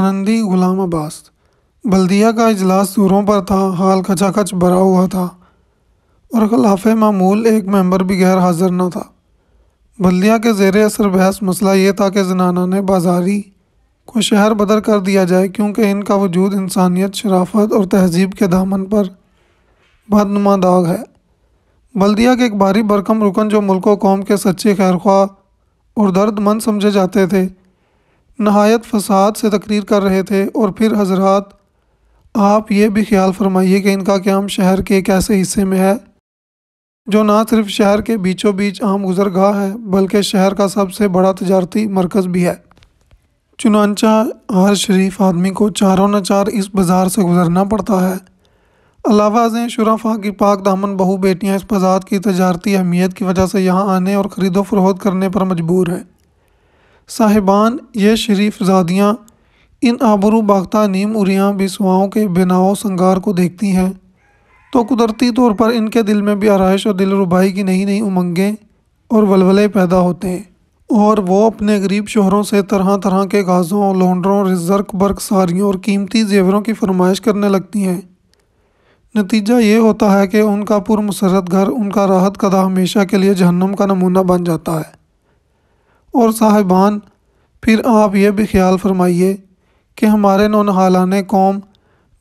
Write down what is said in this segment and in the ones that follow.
आनंदी गुलाम अब्बास बल्दिया का इजलास सूरों पर था हाल खचाखच भरा हुआ था और खिलाफ मामूल एक मेंबर भी गैर हाजिर न था बल्दिया के जेर असर बहस मसला ये था कि जनाना ने बाजारी को शहर बदर कर दिया जाए क्योंकि इनका वजूद इंसानियत शराफत और तहजीब के दामन पर बदनुमा दाग है बल्दिया के एक भारी बरकम रुकन जो मुल्क कौम के सच्चे खैरख्वा और दर्दमंद समझे जाते थे नहायत फसाद से तकरीर कर रहे थे और फिर हजरत आप ये भी ख्याल फरमाइए कि इनका क्याम शहर के एक ऐसे हिस्से में है जो ना सिर्फ शहर के बीचों बीच आम गुजरगाह है बल्कि शहर का सबसे बड़ा तजारती मरकज़ भी है चुनानचा हर शरीफ आदमी को चारों न चार इस बाज़ार से गुज़रना पड़ता है अलावाज शराफा की पाक दामन बहू बेटियाँ इस बाज़ार की तजारती अहमियत की वजह से यहाँ आने और ख़रीदो फरोख्त करने पर मजबूर हैं साहिबान ये शरीफ जादियाँ इन आबरू बागता नीम उरियाँ बिसवाओं के बिनाओ संगार को देखती हैं तो कुदरती तौर पर इनके दिल में भी आरइश और दिल रुबाई की नई नई उमंगें और वलवले पैदा होते हैं और वो अपने गरीब शहरों से तरह तरह के गाज़ों लॉन्डरों रिजर्क बर्क सारियों और कीमती जेवरों की फरमाइश करने लगती हैं नतीजा ये होता है कि उनका पुरमसरत घर उनका राहत कदा हमेशा के लिए जहन्नम का नमूना बन जाता है और साहिबान फिर आप यह भी ख्याल फरमाइए कि हमारे नौनहालान कौम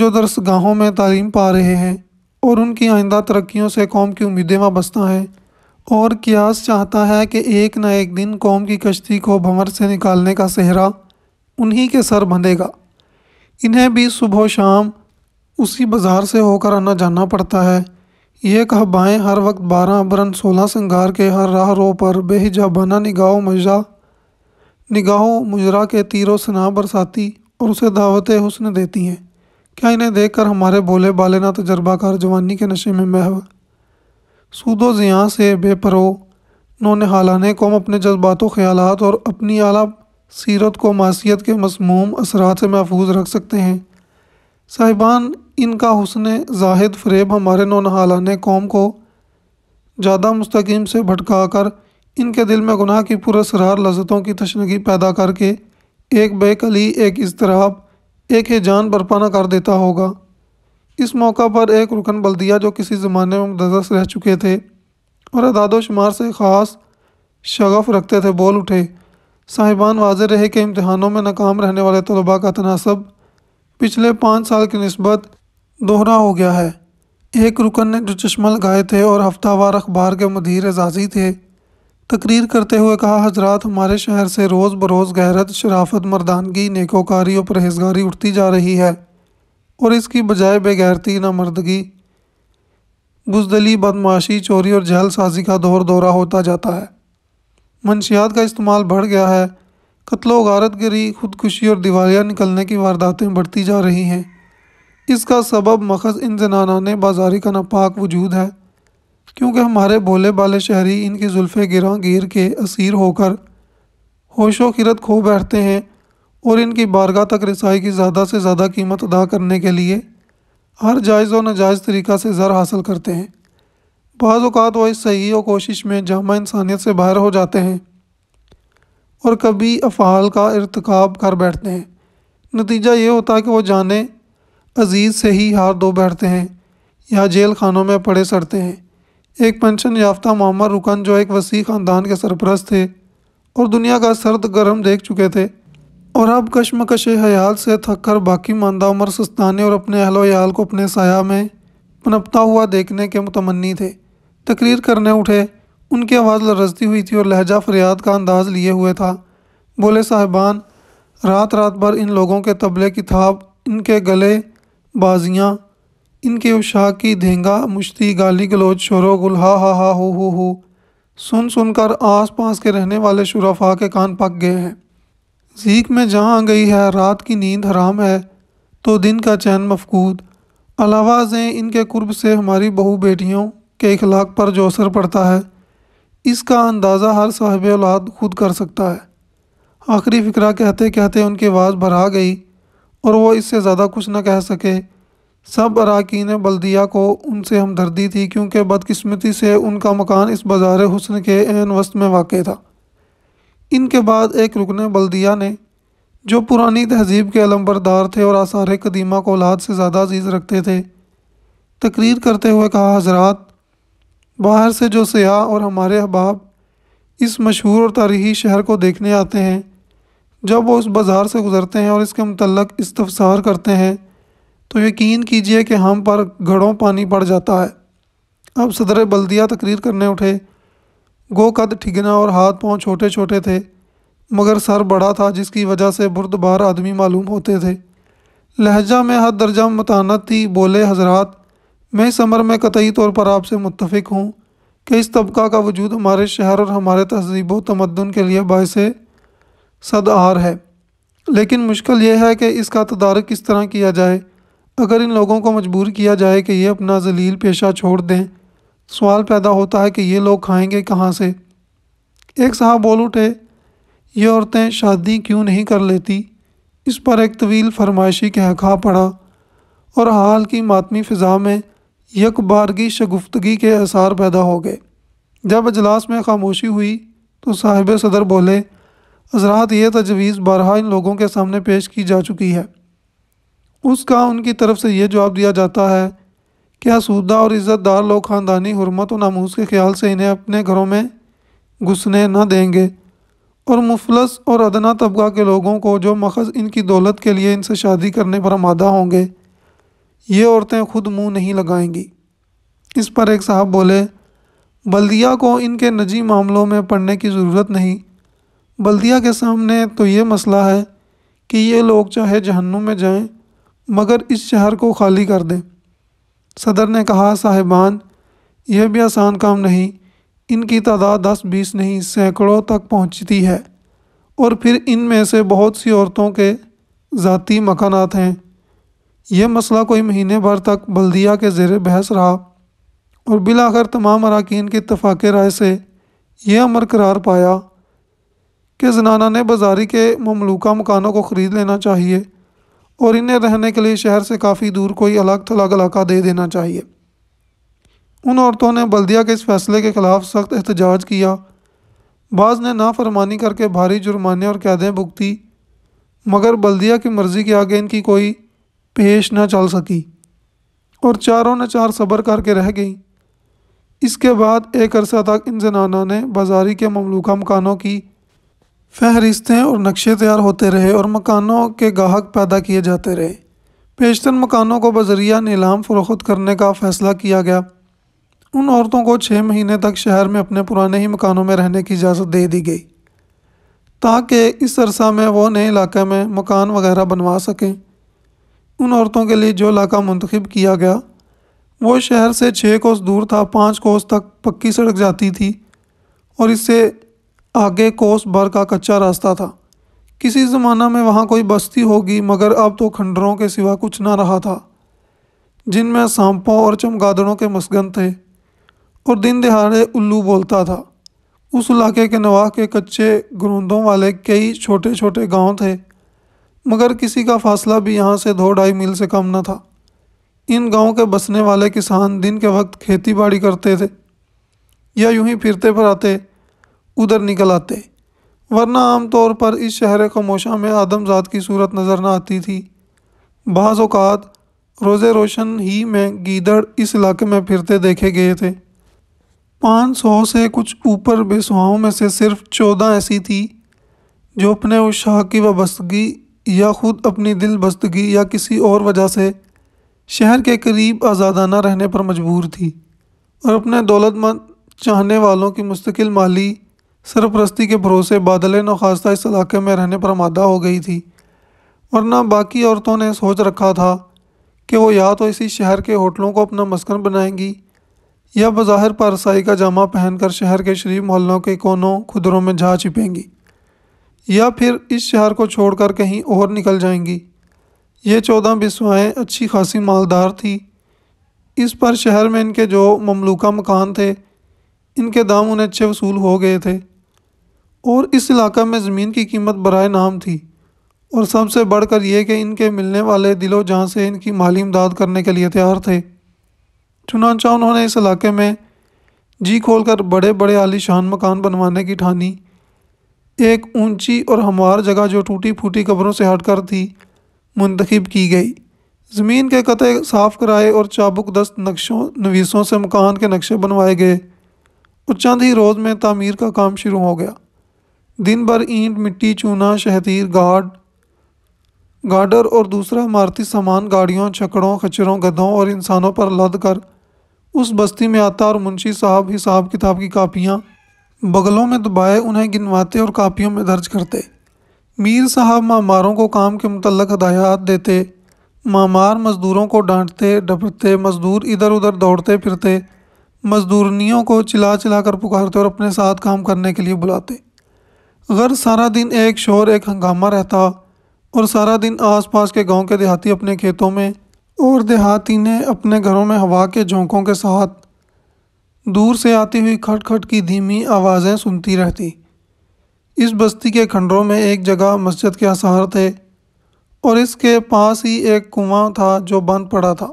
जो दरसगाहों में तालीम पा रहे हैं और उनकी आइंदा तरक्कीों से कौम की उम्मीदें वाबस्ता हैं और क्यास चाहता है कि एक न एक दिन कौम की कश्ती को भंवर से निकालने का सेहरा उन्हीं के सर बंधेगा इन्हें भी सुबह शाम उसी बाज़ार से होकर आना जाना पड़ता है ये कह बाएँ हर वक्त बारह अबरन सोलह सिंगार के हर राह रो पर बेहिजाबाना निगाह मजरा निगाहों मुजरा के तीरों सना बरसाती और उसे दावत हुसन देती हैं क्या इन्हें देख कर हमारे बोले बाले ना तजर्बाकार जवानी के नशे में महव सूदो ज़ियाँ से बेपरो नोन हालान कौम अपने जज्बात ख्याल और अपनी आला सीरत को मासीत के मसमूम असरात से महफूज रख सकते हैं साहिबान इनका हुसन जाहिद फरेब हमारे नौनहाला ने कौम को ज़्यादा मुस्तकीम से भटका कर इनके दिल में गुनाह की पुरसरार लजतों की तशनगी पैदा करके एक बेकली एक इसतराब एक ही जान बरपाना कर देता होगा इस मौका पर एक रुकन बल्दिया जो किसी ज़माने में मददस रह चुके थे और अदाद शुमार से ख़ास शगफ़ रखते थे बोल उठे साहिबान वाज रहे कि इम्तहानों में नाकाम रहने वाले तलबा का तनासब पिछले पाँच साल की नस्बत दोहरा हो गया है एक रुकन ने जो चश्मा लगाए थे और हफ्तावार अखबार के मदीर एजाजी थे तकरीर करते हुए कहा हजरात हमारे शहर से रोज़ बरोज़ गहरत शराफत मर्दानगी नेकोकारी और परहेजगारी उठती जा रही है और इसकी बजाय बेगैरती नामर्दगी बुजदली बदमाशी चोरी और जहल साजी का दौर दौरा होता जाता है मनशियात का इस्तेमाल बढ़ गया है कत्लो गारतगरी खुदकुशी और दिवालिया निकलने की वारदातें बढ़ती जा रही हैं इसका सबब मखज़ इन जनाना ने बाजारी का नापाक वजूद है क्योंकि हमारे भोले बाले शहरी इनकी जुल्फ़े गिरा गिर के असीर होकर होशो खिरत खो बैठते हैं और इनकी बारगाह तक रसाई की ज़्यादा से ज़्यादा कीमत अदा करने के लिए हर जायज़ और नाजायज़ तरीक़ा से ज़र हासिल करते हैं बाज़ात अवत इस सही और कोशिश में जामा इंसानियत से बाहर हो जाते हैं और कभी अफ़ाल का इरतकब कर बैठते हैं नतीजा ये होता है कि वह जाने अजीज़ से ही हार दो बैठते हैं या जेल खानों में पड़े सड़ते हैं एक पेंशन याफ्ता मामा रुकन जो एक वसी ख़ानदान के सरपरस्त थे और दुनिया का सर्द गर्म देख चुके थे और अब कशमकश हयाल से थक कर बाकी मानदा उमर सस्ताने और अपने अहलोयाल को अपने साया में पनपता हुआ देखने के मुतमनी थे तकरीर करने उठे उनकी आवाज़ लरजती हुई थी और लहजा फरियाद का अंदाज लिए हुए था बोले साहिबान रात रात भर इन लोगों के तबले की थाप इनके गले बाजियाँ इनके उशाक की धेंगा मुश्ती गाली गलोच शोर गुल हा हा हा हो हो हो सुन सुन कर आस पास के रहने वाले शुराफा के कान पक गए हैं जीक में जहाँ आ गई है रात की नींद हराम है तो दिन का चैन मफकूद अलावाजें इनके कुर्ब से हमारी बहू बेटियों के अखलाक पर जो असर पड़ता है इसका अंदाज़ा हर साहिब औलाद खुद कर सकता है आखिरी फ़िक्रा कहते कहते उनकी आवाज़ भरा गई और वह इससे ज़्यादा कुछ न कह सके सब अरकान बल्दिया को उनसे हमदर्दी थी क्योंकि बदकस्मती से उनका मकान इस बाज़ार हुसन के एन वस्त में वाक़ था इनके बाद एक रुकन बल्दिया ने जो पुरानी तहजीब के अलम्बरदार थे और आसार कदीमा को औलाद से ज़्यादा अजीज़ रखते थे तकरीर करते हुए कहा हजरात बाहर से जो सयाह और हमारे अहबाब इस मशहूर और तारीखी शहर को देखने आते हैं जब वो उस बाज़ार से गुज़रते हैं और इसके मतलब इस्तफसार करते हैं तो यकीन कीजिए कि हम पर घड़ों पानी पड़ जाता है अब सदर बल्दिया तकरीर करने उठे गो कद ठिगना और हाथ पाँव छोटे छोटे थे मगर सर बड़ा था जिसकी वजह से बुरदबार आदमी मालूम होते थे लहजा में हद दर्जा मतानत थी बोले हजरात मैं इस अमर में कतई तौर पर आपसे मुतफिक हूँ कि इस तबका का वजूद हमारे शहर और हमारे तहजीब व तमदन के लिए बायस सदार है लेकिन मुश्किल यह है कि इसका तदारक किस तरह किया जाए अगर इन लोगों को मजबूर किया जाए कि ये अपना जलील पेशा छोड़ दें सवाल पैदा होता है कि ये लोग खाएंगे कहाँ से एक साहब बोल उठे ये औरतें शादी क्यों नहीं कर लेती इस पर एक तवील फरमाइशी कह खा पड़ा और हाल की मातमी फ़िज़ा में यकबारगी शगुफ्तगी के आसार पैदा हो गए जब अजलास में खामोशी हुई तो साहिब सदर बोले हजरात ये तजवीज़ बारहा इन लोगों के सामने पेश की जा चुकी है उसका उनकी तरफ से ये जवाब दिया जाता है कि आसूदा और इज़्ज़तदार लोग ख़ानदानी हरमत व नामूस के ख्याल से इन्हें अपने घरों में घुसने न देंगे और मुफलस और अदना तबका के लोगों को जो मखज़ इनकी दौलत के लिए इनसे शादी करने पर आमादा होंगे ये औरतें खुद मुंह नहीं लगाएंगी इस पर एक साहब बोले बल्दिया को इनके नजी मामलों में पढ़ने की ज़रूरत नहीं बल्दिया के सामने तो ये मसला है कि ये लोग चाहे जहन्नुम में जाएं मगर इस शहर को खाली कर दें सदर ने कहा साहिबान यह भी आसान काम नहीं इनकी तादाद दस बीस नहीं सैकड़ों तक पहुंचती है और फिर इन में से बहुत सी औरतों के ज़ाती मकानात हैं यह मसला कोई महीने भर तक बल्दिया के जेर बहस रहा और बिलाखर तमाम अरकान की इतफाक़ राय से यह अमर करार पाया कि जनाना ने बाजारी के ममलूका मकानों को ख़रीद लेना चाहिए और इन्हें रहने के लिए शहर से काफ़ी दूर कोई अलग थलग इलाका दे देना चाहिए उन औरतों ने बल्दिया के इस फैसले के ख़िलाफ़ सख्त एहतजाज किया बाज़ ने नाफरमानी करके भारी जुर्माने और कैदें भुगती मगर बल्दिया की मर्ज़ी के आगे इनकी कोई पेश न चल सकी और चारों ने चार सब्र करके रह गई इसके बाद एक अरसा तक इन जनाना ने बाजारी के ममलूका मकानों की फहरिस्तें और नक्शे तैयार होते रहे और मकानों के गाहक पैदा किए जाते रहे पेशतर मकानों को बजरिया नीलाम फरोख्त करने का फ़ैसला किया गया उन औरतों को छः महीने तक शहर में अपने पुराने ही मकानों में रहने की इजाज़त दे दी गई ताकि इस अरसा में वो नए इलाके में मकान वगैरह बनवा सकें उन औरतों के लिए जो इलाका मंतखब किया गया वो शहर से छः कोस दूर था पाँच कोस तक पक्की सड़क जाती थी और इससे आगे कोस भर का कच्चा रास्ता था किसी ज़माना में वहाँ कोई बस्ती होगी मगर अब तो खंडरों के सिवा कुछ ना रहा था जिनमें सांपों और चमगादड़ों के मसगन थे और दिन दिहाड़े उल्लू बोलता था उस इलाके के नवाह के कच्चे ग्रोंदों वाले कई छोटे छोटे गांव थे मगर किसी का फासला भी यहाँ से दो ढाई मील से कम न था इन गांव के बसने वाले किसान दिन के वक्त खेती बाड़ी करते थे या यूं ही फिरते आते उधर निकल आते वरना आम तौर पर इस शहर खमोशा में आदमजात की सूरत नज़र न आती थी बाज़ात रोज़े रोज़ रोशन ही में गीदड़ इस इलाके में फिरते देखे गए थे पाँच सौ से कुछ ऊपर बेसुहाओं में से सिर्फ चौदह ऐसी थी जो अपने उस शाह की वाबस्तगी या खुद अपनी दिल बस्तगी या किसी और वजह से शहर के करीब आज़ादाना रहने पर मजबूर थी और अपने दौलतमंद चाहने वालों की मुस्तकिल माली सरपरस्ती के भरोसे बादल नखास्ता इस इलाके में रहने पर आमादा हो गई थी वरना बाकी औरतों ने सोच रखा था कि वो या तो इसी शहर के होटलों को अपना मस्कन बनाएंगी या बाहर पारसाई का जामा पहनकर शहर के शरीफ मोहल्लों के कोनों खुदरों में जा छिपेंगी या फिर इस शहर को छोड़कर कहीं और निकल जाएंगी ये चौदह बिस्वाएँ अच्छी खासी मालदार थी इस पर शहर में इनके जो ममलूका मकान थे इनके दाम उन्हें अच्छे वसूल हो गए थे और इस इलाका में ज़मीन की कीमत बरए नाम थी और सबसे बढ़कर यह कि इनके मिलने वाले दिलो जहाँ से इनकी माली इमदाद करने के लिए तैयार थे चुनाचा उन्होंने इस इलाके में जी खोलकर बड़े बड़े आलीशान मकान बनवाने की ठानी एक ऊंची और हमवार जगह जो टूटी फूटी कब्रों से हटकर थी मुंतखब की गई ज़मीन के कतः साफ़ कराए और चाबुक दस्त नक्शों नवीसों से मकान के नक्शे बनवाए गए और चंद ही रोज़ में तामीर का काम शुरू हो गया दिन भर ईंट मिट्टी चूना शहतीर गार्ड गार्डर और दूसरा इमारती सामान गाड़ियों छकड़ों खचरों गधों और इंसानों पर लद कर उस बस्ती में आता और मुंशी साहब हिसाब किताब की कापियाँ बगलों में दबाए उन्हें गिनवाते और कापियों में दर्ज करते मीर साहब मामारों को काम के मतलब हदायत देते मामार मज़दूरों को डांटते डपटते मज़दूर इधर उधर दौड़ते फिरते मज़दूरनियों को चिला चिला कर पुकारते और अपने साथ काम करने के लिए बुलाते अगर सारा दिन एक शोर एक हंगामा रहता और सारा दिन आसपास के गांव के देहाती अपने खेतों में और देहाती ने अपने घरों में हवा के झोंकों के साथ दूर से आती हुई खटखट की धीमी आवाज़ें सुनती रहती इस बस्ती के खंडरों में एक जगह मस्जिद के आसार थे और इसके पास ही एक कुआं था जो बंद पड़ा था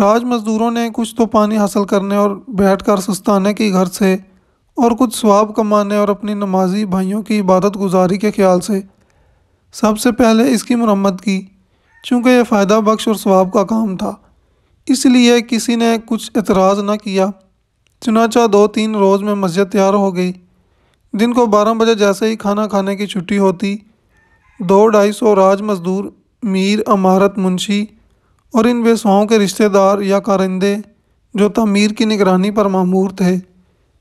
राज मज़दूरों ने कुछ तो पानी हासिल करने और बैठकर सस्ताने की घर से और कुछ स्वाब कमाने और अपनी नमाजी भाइयों की इबादत गुजारी के ख्याल से सबसे पहले इसकी मरम्मत की चूँकि यह फ़ायदा बख्श और स्वाब का काम था इसलिए किसी ने कुछ एतराज़ न किया चुनाचा दो तीन रोज़ में मस्जिद तैयार हो गई दिन को बारह बजे जैसे ही खाना खाने की छुट्टी होती दो ढाई सौ राज मज़दूर मीर अमारत मुंशी और इन बेसुओं के रिश्तेदार या कारिंदे जो तमीर की निगरानी पर मामूर थे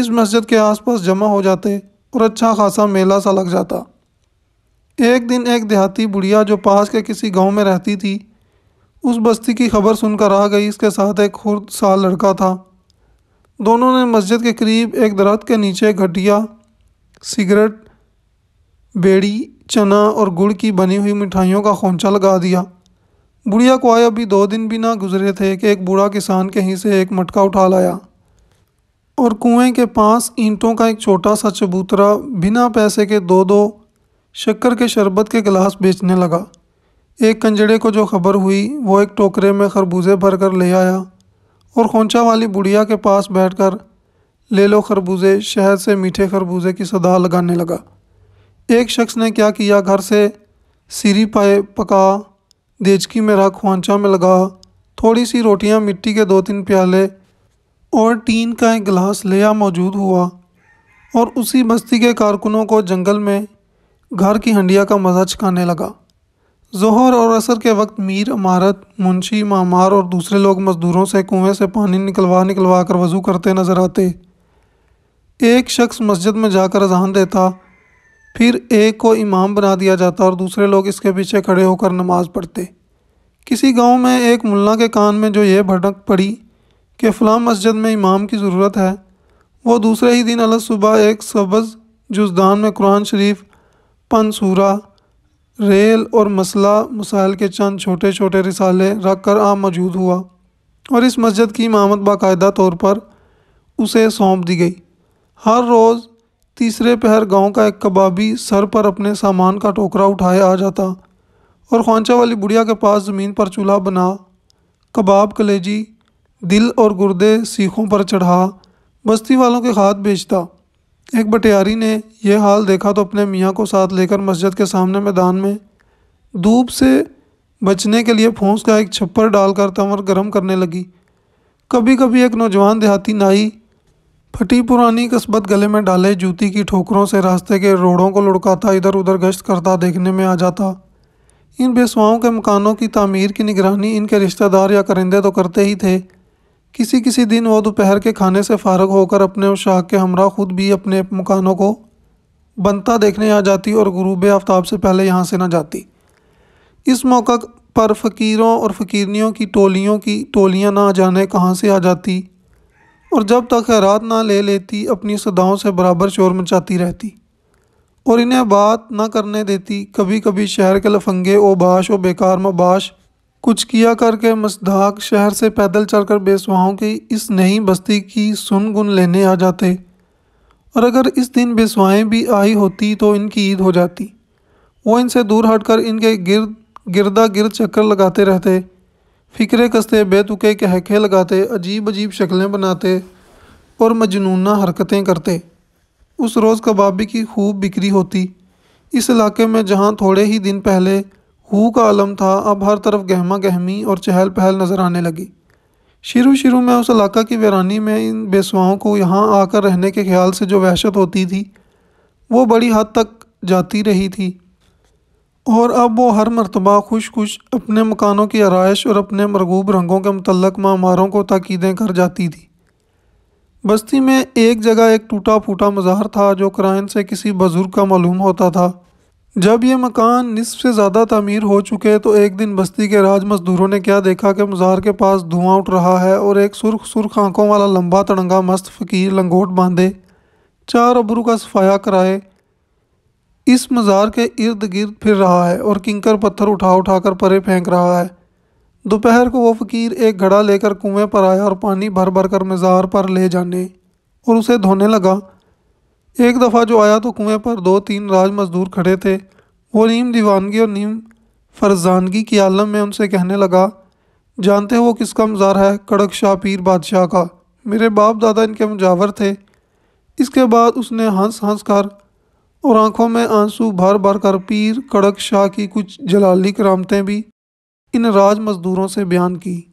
इस मस्जिद के आसपास जमा हो जाते और अच्छा खासा मेला सा लग जाता एक दिन एक देहाती बुढ़िया जो पास के किसी गांव में रहती थी उस बस्ती की खबर सुनकर आ गई इसके साथ एक खुर्द साल लड़का था दोनों ने मस्जिद के करीब एक दरख्त के नीचे घटिया सिगरेट बेड़ी चना और गुड़ की बनी हुई मिठाइयों का खोंचा लगा दिया बुढ़िया को आए अभी दो दिन भी ना गुजरे थे कि एक बूढ़ा किसान कहीं से एक मटका उठा लाया और कुएं के पास ईंटों का एक छोटा सा चबूतरा बिना पैसे के दो दो शक्कर के शरबत के गिलास बेचने लगा एक कंजड़े को जो खबर हुई वो एक टोकरे में खरबूजे भर कर ले आया और खोंचा वाली बुढ़िया के पास बैठकर ले लो खरबूजे शहर से मीठे खरबूजे की सदा लगाने लगा एक शख्स ने क्या किया घर से सीरी पाए पका देचकी में रख खोंचा में लगा थोड़ी सी रोटियां मिट्टी के दो तीन प्याले और टीन का एक गिलास लिया मौजूद हुआ और उसी बस्ती के कारकुनों को जंगल में घर की हंडिया का मज़ा चखाने लगा जहर और असर के वक्त मीर अमारत मुंशी मामार और दूसरे लोग मज़दूरों से कुएं से पानी निकलवा निकलवा कर वज़ू करते नज़र आते एक शख्स मस्जिद में जाकर अजान देता फिर एक को इमाम बना दिया जाता और दूसरे लोग इसके पीछे खड़े होकर नमाज़ पढ़ते किसी गांव में एक मुल्ला के कान में जो ये भटक पड़ी कि फ़लाँ मस्जिद में इमाम की ज़रूरत है वो दूसरे ही दिन अलग सुबह एक सब्ज़ जुजदान में कुरान शरीफ पन सूरा रेल और मसला मसाइल के चंद छोटे छोटे रिसाले रख कर आम मौजूद हुआ और इस मस्जिद की इमामत बाकायदा तौर पर उसे सौंप दी गई हर रोज़ तीसरे पहर गांव का एक कबाबी सर पर अपने सामान का टोकरा उठाए आ जाता और ख्वांचा वाली बुढ़िया के पास ज़मीन पर चूल्हा बना कबाब कलेजी दिल और गुर्दे सीखों पर चढ़ा बस्ती वालों के हाथ बेचता एक बटियारी ने यह हाल देखा तो अपने मियाँ को साथ लेकर मस्जिद के सामने मैदान में धूप से बचने के लिए फोंस का एक छप्पर डालकर तंवर गर्म करने लगी कभी कभी एक नौजवान देहाती नाई फटी पुरानी कस्बत गले में डाले जूती की ठोकरों से रास्ते के रोड़ों को लुढ़काता इधर उधर गश्त करता देखने में आ जाता इन बेसवाओं के मकानों की तामीर की निगरानी इनके रिश्तेदार या करिंदे तो करते ही थे किसी किसी दिन वह दोपहर के खाने से फारग होकर अपने शाह के हमरा खुद भी अपने मकानों को बनता देखने आ जाती और गुरूब आफ्ताब से पहले यहाँ से ना जाती इस मौका पर फ़कीरों और फ़कीरनियों की टोलियों की टोलियाँ ना जाने कहाँ से आ जाती और जब तक खैरात ना ले लेती अपनी सदाओं से बराबर शोर मचाती रहती और इन्हें बात ना करने देती कभी कभी शहर के लफंगे ओ बाश व बेकार मबाश कुछ किया करके मसदाक शहर से पैदल चलकर बेसवाओं की इस नई बस्ती की सुन गुन लेने आ जाते और अगर इस दिन बेसवाएँ भी आई होती तो इनकी ईद हो जाती वो इनसे दूर हटकर इनके गिरद गिरदा गिरद चक्कर लगाते रहते फिक्रे कसते बेतुके कहके लगाते अजीब अजीब शक्लें बनाते और मजनूना हरकतें करते उस रोज़ कबाबी की खूब बिक्री होती इस इलाके में जहाँ थोड़े ही दिन पहले हु का आलम था अब हर तरफ गहमा गहमी और चहल पहल नज़र आने लगी शुरू शुरू में उस इलाका की वेरानी में इन बेसुआओं को यहाँ आकर रहने के ख्याल से जो वहशत होती थी वो बड़ी हद तक जाती रही थी और अब वो हर मरतबा खुश खुश अपने मकानों की आरइश और अपने मरगूब रंगों के मतलब मामारों को ताकीदें कर जाती थी बस्ती में एक जगह एक टूटा फूटा मज़ार था जो क्राइन से किसी बुज़ुर्ग का मालूम होता था जब ये मकान निसफ से ज़्यादा तमीर हो चुके तो एक दिन बस्ती के राज मजदूरों ने क्या देखा कि मज़ार के पास धुआं उठ रहा है और एक सुर्ख सुर्ख आंखों वाला लंबा तड़ंगा मस्त फ़कीर लंगोट बांधे चार अबरू का सफाया कराए इस मज़ार के इर्द गिर्द फिर रहा है और किंकर पत्थर उठा उठा कर परे फेंक रहा है दोपहर को वो फ़कीर एक घड़ा लेकर कुएं पर आया और पानी भर भर कर मज़ार पर ले जाने और उसे धोने लगा एक दफ़ा जो आया तो कुएं पर दो तीन राज मज़दूर खड़े थे वो नीम दीवानगी और नीम फरजानगी की आलम में उनसे कहने लगा जानते हो वो किसका मज़ार है कड़क शाह पीर बादशाह का मेरे बाप दादा इनके मुजावर थे इसके बाद उसने हंस हंस कर और आंखों में आंसू भर भर कर पीर कड़क शाह की कुछ जलाली करामतें भी इन राज मज़दूरों से बयान की